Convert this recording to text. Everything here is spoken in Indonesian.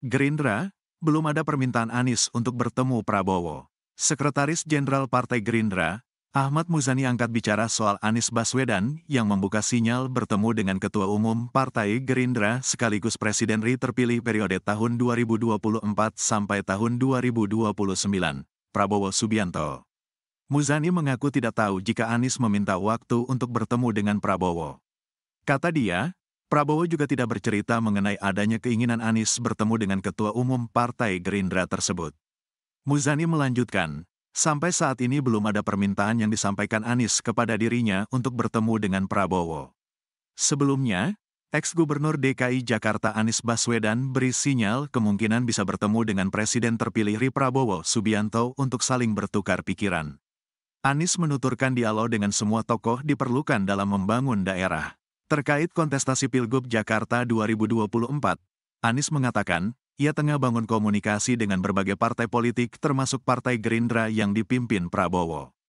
Gerindra, belum ada permintaan Anies untuk bertemu Prabowo. Sekretaris Jenderal Partai Gerindra, Ahmad Muzani angkat bicara soal Anies Baswedan yang membuka sinyal bertemu dengan Ketua Umum Partai Gerindra sekaligus Presiden RI terpilih periode tahun 2024 sampai tahun 2029, Prabowo Subianto. Muzani mengaku tidak tahu jika Anies meminta waktu untuk bertemu dengan Prabowo. Kata dia, Prabowo juga tidak bercerita mengenai adanya keinginan Anies bertemu dengan Ketua Umum Partai Gerindra tersebut. Muzani melanjutkan, sampai saat ini belum ada permintaan yang disampaikan Anies kepada dirinya untuk bertemu dengan Prabowo. Sebelumnya, ex-gubernur DKI Jakarta Anies Baswedan beri sinyal kemungkinan bisa bertemu dengan Presiden terpilih Ri Prabowo Subianto untuk saling bertukar pikiran. Anies menuturkan dialog dengan semua tokoh diperlukan dalam membangun daerah. Terkait kontestasi Pilgub Jakarta 2024, Anies mengatakan, ia tengah bangun komunikasi dengan berbagai partai politik termasuk Partai Gerindra yang dipimpin Prabowo.